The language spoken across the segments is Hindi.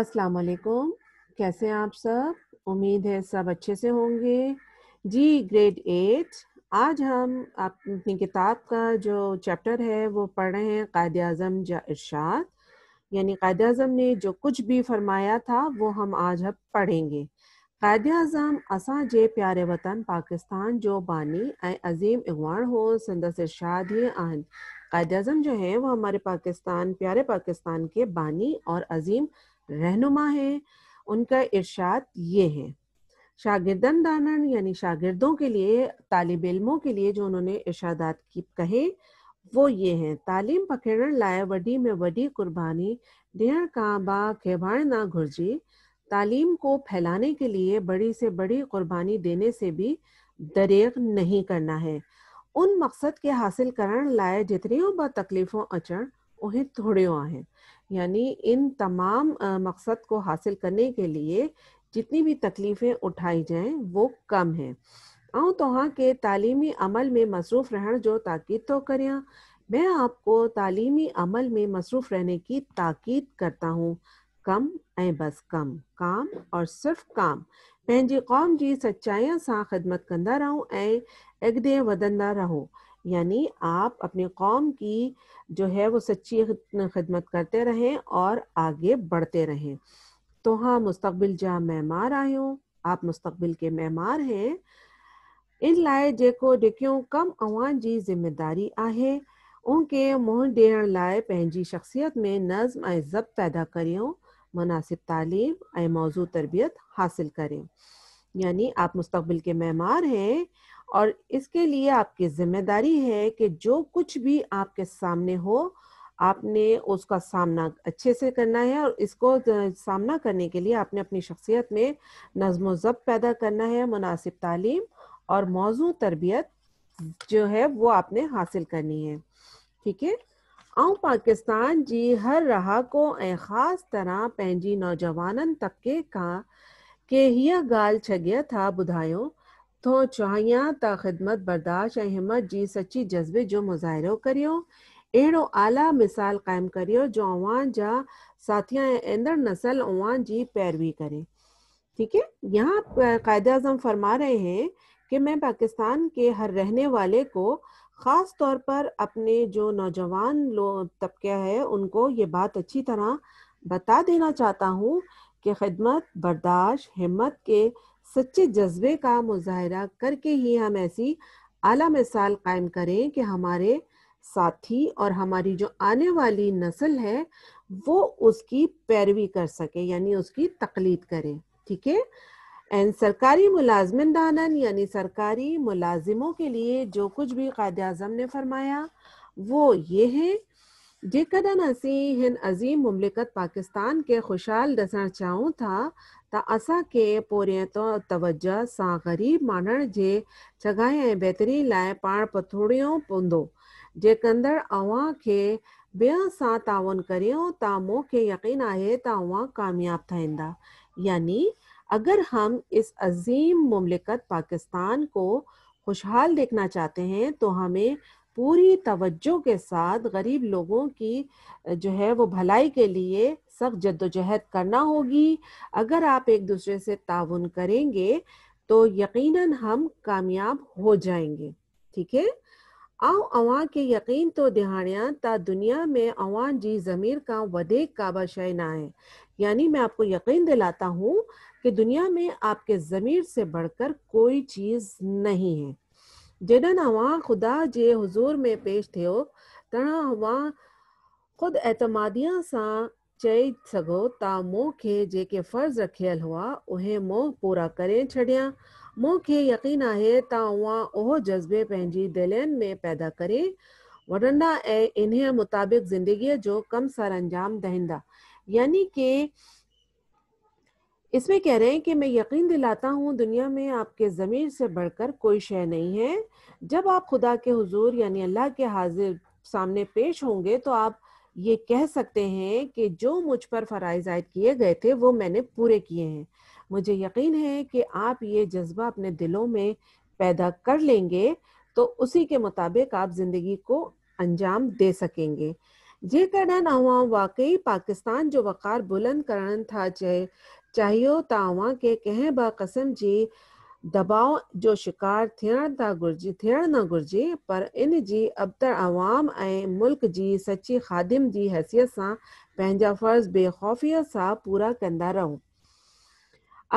अस्सलाम वालेकुम कैसे हैं आप सब उम्मीद है सब अच्छे से होंगे जी ग्रेड एट आज हम अपनी किताब का जो चैप्टर है वो पढ़ रहे हैं कायद अजम जा इरशाद यानी कायद अजम ने जो कुछ भी फरमाया था वो हम आज हम पढ़ेंगे कायद अजम असा जे प्यारे वतन पाकिस्तान जो बानी ऐं अज़ीम अगवाण हो संदस इरशाद ही आन कायद अजम जो हैं वो हमारे पाकिस्तान प्यारे पाकिस्तान के बानी और अज़ीम रहनुमा हैं उनका इरशाद ये है शागिर्दन दानन यानी शागिर्दों के लिए तालब इलमों के लिए जो उन्होंने इर्शादात की कहे वो ये हैं तालीम पखेड़ण लाए वडी में वडी कुर्बानी डेढ़ काबा खेबाण ना घुर्जी तालीम को फैलाने के लिए बड़ी से बड़ी कुर्बानी देने से भी दरेग नहीं करना है उन मकसद के हासिल करण लाए जितनियों तकलीफ़ों अचण उन्हें थोड़ियों आहिनि यानी इन तमाम मकसद को हासिल करने के लिए जितनी भी तकलीफ़ें उठाई जाएं वो कम हैं आऊँ तो हाँ के तालीमी अमल में मसरूफ़ रहन जो ताक़ीद तो करें मैं आपको तालीमी अमल में मसरूफ़ रहने की ताक़ीद करता हूँ कम ए बस कम काम और सिर्फ़ काम पंहिंजी क़ौम जी सचाईअ सां ख़िदमत कंदा रहूँ ऐं अॻिते वधंदा रहो यानी आप अपने कौम की जो है वो सच्ची खदमत करते रहें और आगे बढ़ते रहें तो हाँ मुस्तबिल जहाँ मेहमान आए हूँ आप मुस्तबिल के मेहमान हैं इन लाए जेको जेकियूं कम अवान जी ज़िम्मेदारी आहे उनके मुंह डेण लाए पंहिंजी शख्सियत में नज्म ए जब पैदा करियूं मुनासिब तालीम ए मौजू तरबियत हासिल करें यानी आप मुस्तबिल के मेहमान हैं और इसके लिए आपकी जिम्मेदारी है कि जो कुछ भी आपके सामने हो आपने उसका सामना अच्छे से करना है और इसको सामना करने के लिए आपने अपनी शख्सियत में नज्म ज़ब पैदा करना है मुनासिब तालीम और मौजू तरबियत जो है वो आपने हासिल करनी है ठीक है आऊं पाकिस्तान जी हर रहा को ख़ास तरह पैंजी नौजवान तबके का के हीअ गाल छगिया था बुधायों तो चाहियां त ख़िदमत बर्दाश्त ऐं हिमत जी सची जज्बे जो मुज़ाहिरो करियो अहिड़ो आला मिसाल क़ाइमु करियो जो अवान जा साथिया ऐं ईंदड़ नसल अवान जी पैरवी करे ठीक है यहाँ कायद अजम फरमा रहे हैं कि मैं पाकिस्तान के हर रहने वाले को ख़ास तौर पर अपने जो नौजवान लोग तबके है उनको ये बात अच्छी तरह बता देना चाहता हूँ कि खिदमत बर्दाश्त हिम्मत के सच्चे जज्बे का मुजाहरा करके ही हम ऐसी आला मिसाल कायम करें कि हमारे साथी और हमारी जो आने वाली नस्ल है वो उसकी पैरवी कर सके यानी उसकी तकलीद करें ठीक है एंड सरकारी मुलाजमन दानन यानी सरकारी मुलाजिमों के लिए जो कुछ भी कायद अजम ने फरमाया वो ये है जेकॾहिं असीं हिन अज़ीम मुमलिकत पाकिस्तान खे ख़ुशहाल ॾिसणु चाहियूं था त असांखे तो तवजह सां ग़रीब माण्हुनि जे जॻहि ऐं बहितरी लाइ पाण पथोड़ियो पवंदो जेकंदड़ अव्हां खे ॿियनि सां ताउन करियो त मूंखे यकीन आहे त अव्हां कामयाबु थींदा यानी अगर हम इस अजीम मुमलिकत पाकिस्तान को खुशहाल देखना चाहते हैं तो हमें पूरी तवज्जो के साथ गरीब लोगों की जो है वो भलाई के लिए सख्त जद्दोजहद करना होगी अगर आप एक दूसरे से ताउन करेंगे तो यकीनन हम कामयाब हो जाएंगे ठीक है आओ अवां के यकीन तो दिहाड़ियाँ ता दुनिया में अवान जी ज़मीर का वदे काबा शय ना है यानी मैं आपको यकीन दिलाता हूँ कि दुनिया में आपके ज़मीर से बढ़कर कोई चीज़ नहीं है जेॾा ख़ुदा जे हुज़ूर में पेश थियो तॾहिं अव्हां ख़ुदि एतमादीअ सां चई सघो त मूंखे फ़र्ज़ रखियल हुआ उ पूरा करे छॾिया मूंखे यकीन आहे त जज़्बे दिल में पैदा करे वठंदा ऐं मुताबिक़ जिंदगी जो कम सर अंजाम ॾहींदा यानी कि इसमें कह रहे हैं कि मैं यकीन दिलाता हूँ दुनिया में आपके ज़मीर से बढ़कर कोई शय नहीं है जब आप खुदा के हुजूर यानी अल्लाह के हाजिर सामने पेश होंगे तो आप ये कह सकते हैं कि जो मुझ पर फ़राइज आयद किए गए थे वो मैंने पूरे किए हैं मुझे यकीन है कि आप ये जज्बा अपने दिलों में पैदा कर लेंगे तो उसी के मुताबिक आप ज़िंदगी को अंजाम दे सकेंगे जे करण अवाम वाकई पाकिस्तान जो वक़ार बुलंद करण था चाहे चाहियो तावां के कहें बा कसम जी दबाव जो शिकार थियण ता घुर्जे थियण न घुर्जे पर इन जी अबतर आवाम ए मुल्क जी सच्ची खादिम जी हैसियत सा पंहिंजा फ़र्ज़ बेखौफ़ीअ सां पूरा कंदा रहूं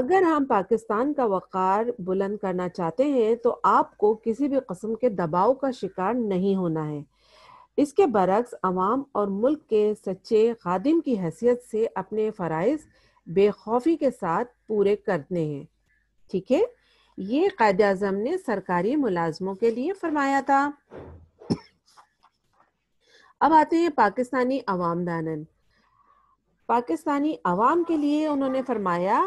अगर हम पाकिस्तान का वक़ार बुलंद करना चाहते हैं तो आपको किसी भी कस्म के दबाव का शिकार नहीं होना है इसके बरक्स अवाम और मुल्क के सच्चे खादिम की हैसियत से अपने फ़राइज़ बेखौफी के साथ पूरे करने हैं ठीक है ये कायद अजम ने सरकारी मुलाजमों के लिए फरमाया था अब आते हैं पाकिस्तानी अवाम दानन पाकिस्तानी अवाम के लिए उन्होंने फरमाया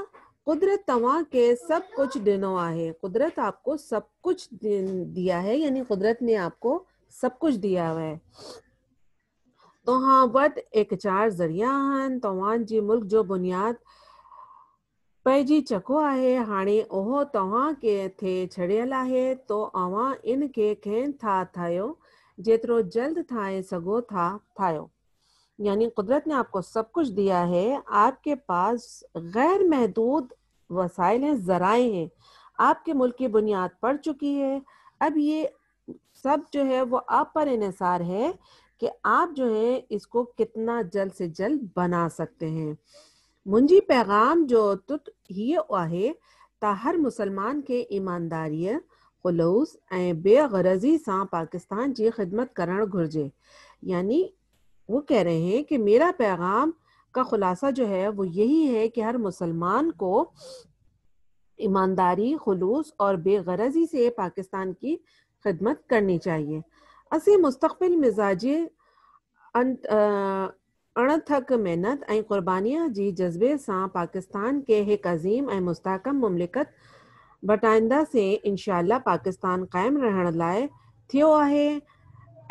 कुदरत तवा के सब कुछ दिनो आहे कुदरत आपको सब कुछ दिया है यानी कुदरत ने आपको सब कुछ दिया हुआ है तव्हां तो एक चार ज़रिया आहिनि जी मुल्क जो बुनियाद पइजी चको आहे हाणे उहो तव्हां के थे छड़ियल आहे तो अव्हां इन के खैन था थायो जेतिरो जल्द थाए सगो था थायो यानी कुदरत ने आपको सब कुछ दिया है आपके पास गैर महदूद वसाइल हैं ज़राए हैं आपके मुल्क की बुनियाद पड़ चुकी है अब ये सब जो है वो आप पर इसार है कि आप जो है इसको कितना जल्द से जल्द बना सकते हैं मुंजी पैगाम जो तुत ये है त हर मुसलमान के ईमानदारी ख़ुलूस ए बेगरज़ी सां पाकिस्तान की ख़िदमत करण घुर्जे यानी वो कह रहे हैं कि मेरा पैगाम का खुलासा जो है वो यही है कि हर मुसलमान को ईमानदारी खलूस और बेगरजी से पाकिस्तान की खिदमत करनी चाहिए असि मुस्तक़बिल मिज़ाजी अं, अणथक मेहनत ऐं क़ुर्बानीअ जज़्बे सां पाकिस्तान खे हिकु अज़ीम ऐं मुस्तकम मुमलिकत बटाईंदासीं इनशा पाकिस्तान क़ाइमु रहण लाइ थियो आहे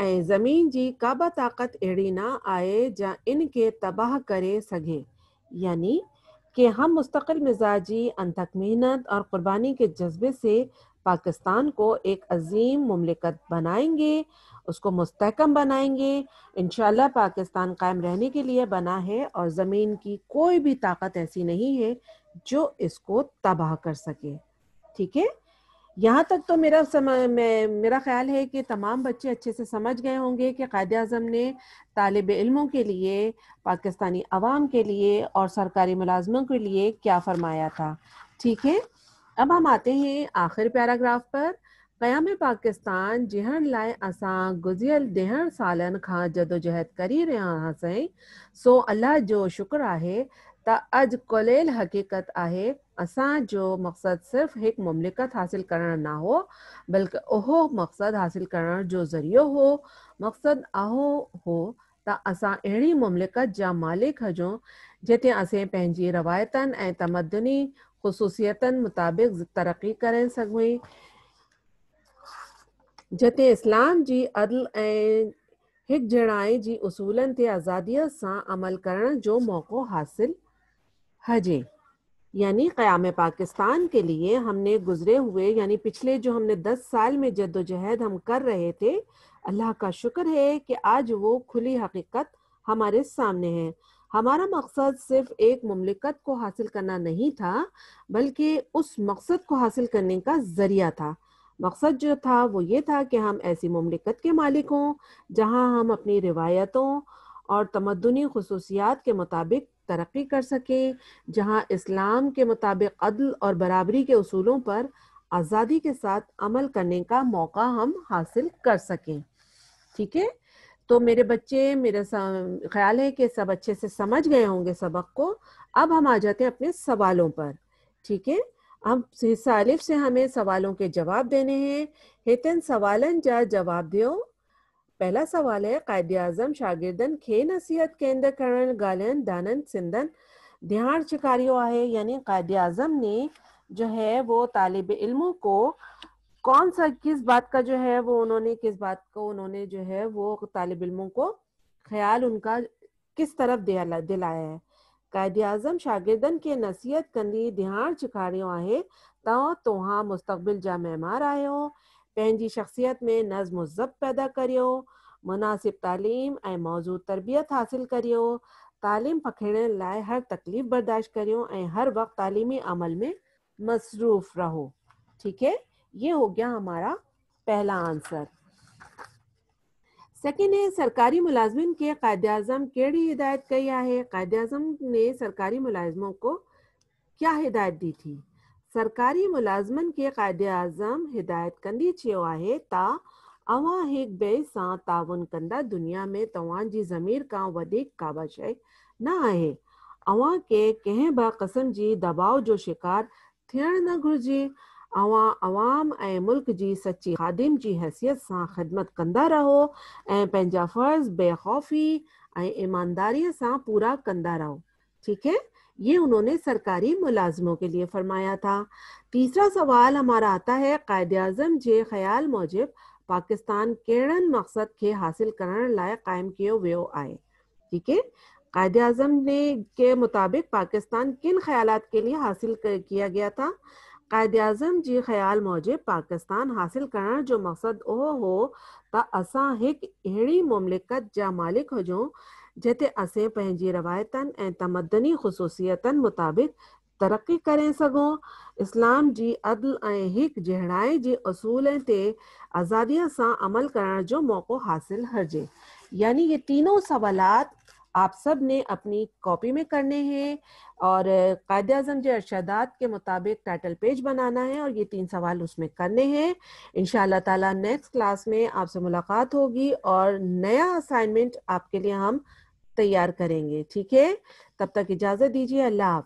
ऐं ज़मीन जी का बि ताक़त अहिड़ी न आहे जा इन खे तबाह करे सघे यानी कि हम मुस्तकिल मिजाजी अनथक मेहनत और क़ुर्बानी के जज्बे से पाकिस्तान को एक अजीम ममलिकत बनाएंगे उसको मुस्तकम बनाएंगे इन पाकिस्तान कायम रहने के लिए बना है और ज़मीन की कोई भी ताकत ऐसी नहीं है जो इसको तबाह कर सके ठीक है यहाँ तक तो मेरा समय मेरा ख्याल है कि तमाम बच्चे अच्छे से समझ गए होंगे कि कायद अजम ने तालब इलमों के लिए पाकिस्तानी आवाम के लिए और सरकारी मुलाजमों के लिए क्या फरमाया था ठीक है अब हम आते हैं आखिर पैराग्राफ पर क्याम पाकिस्तान जिहण लाए असा गुज़ियल ॾहनि सालन खां जदोजहद करी रहिया हुआसीं सो अल्लाह जो शुक्र है त अज कोलेल हक़ीक़त है असा जो मकसद सिर्फ एक मुमलिकत हासिल करण ना हो बल्कि उहो मकसद हासिल करण जो ज़रियो हो मकसद आहो हो त असां अड़ी मुमलिकत जा मालिक हजों जिते असें रवायतन ए तमदनी खसूसियता मुताबिक तरक्की करे सघूं जिते इस्लाम जी अदल ऐं हिक जणाए जी उसूलनि ते आज़ादीअ सां अमल करण जो मौक़ो हासिल हजे यानी क़याम पाकिस्तान के लिए हमने गुजरे हुए यानी पिछले जो हमने दस साल में जद्दोजहद हम कर रहे थे अल्लाह का शुक्र है कि आज वो खुली हकीकत हमारे सामने है हमारा मकसद सिर्फ एक ममलिकत को हासिल करना नहीं था बल्कि उस मकसद को हासिल करने का जरिया था मकसद जो था वो ये था कि हम ऐसी ममलिकत के मालिक हों जहाँ हम अपनी रिवायतों और तमदनी खसूसियात के मुताबिक तरक्की कर सकें जहाँ इस्लाम के मुताबिक अदल और बराबरी के असूलों पर आज़ादी के साथ अमल करने का मौका हम हासिल कर सकें ठीक है तो मेरे बच्चे मेरा ख्याल है कि सब अच्छे से समझ गए होंगे सबक को अब हम आ जाते हैं अपने सवालों पर ठीक है अब हिस्सा अलिफ से हमें सवालों के जवाब देने हैं हेतन सवालन जा जवाब दो पहला सवाल है कायद आजम शागिर्दन खे नसीहत के अंदर करण गालन दानन सिंधन ध्यान शिकारियो है यानी कायद आजम ने जो है वो तालब इल्मों को कौन सा किस बात का जो है वो उन्होंने किस बात को उन्होंने जो है वो तालब इलमों को ख्याल उनका किस तरफ दिला, दिलाया है कायद आजम शागिर्दनि के नसीहत कंदी ध्यान चिखारियो आहे त तव्हां मुस्तक़बिल जा आए हो पंहिंजी शख़्सियत में नज़्म ज़ब पैदा करियो मुनासिब तालीम ए मौजू तरबियत हासिल करियो तालीम पखेड़ लाए हर तकलीफ़ बर्दाश्त करियो हर वक्त तालीमी अमल में मसरूफ़ रहो ठीक है ये हो गया हमारा पहला आंसर सेकेंड है सरकारी मुलाजमन के कायद अजम केड़ी हिदायत कही है कायद अजम ने सरकारी मुलाजमों को क्या हिदायत दी थी सरकारी मुलाजमन के कायद अजम हिदायत कंदी चयो आहे त अवां हिक ॿिए सां ताउन कंदा दुनिया में तवान जी ज़मीर खां वधीक का बि शइ न आहे अव्हां खे कंहिं बि क़िस्म जी दबाव जो शिकार थियणु न घुर्जे अवाम ऐं मुल्क जी सच्ची खादिम जी हैसियत से ख़िदमत कंदा रहो ऐं फ़र्ज़ बेखौफ़ी ईमानदारी से पूरा कंदा रहो ठीक है ये उन्होंने सरकारी मुलाजमों के लिए फरमाया था तीसरा सवाल हमारा आता है क़ायद अज़म के ख़्याल मूजिब पाकिस्तान कड़न मक़सद के हासिल करण लाइ कायम किया वो आए ठीक है कायद अजम ने के मुताबिक पाकिस्तान किन ख्याल के लिए हासिल किया गया था क़ायद अज़म के ख़्याल मूजिब पाकिस्तान हासिल करण जो मक़सद ओ हो तो अस एक अड़ी मुमलिकत ज मालिक हुजूं जिते असें पंहिंजी ए तमदनी खसूसियत मुताबिक़ तरक्की करें सघूं इस्लाम जी अदल एक जहड़ाई के असूल ते आजादी से अमल करण जो मौक़ो हासिल हुजे यानी ये तीनों सवालत आप सब ने अपनी कॉपी में करने हैं और कायद अजम जो अरशदात के मुताबिक टाइटल पेज बनाना है और ये तीन सवाल उसमें करने हैं इन ताला नेक्स्ट क्लास में आपसे मुलाकात होगी और नया असाइनमेंट आपके लिए हम तैयार करेंगे ठीक है तब तक इजाज़त दीजिए अल्लाह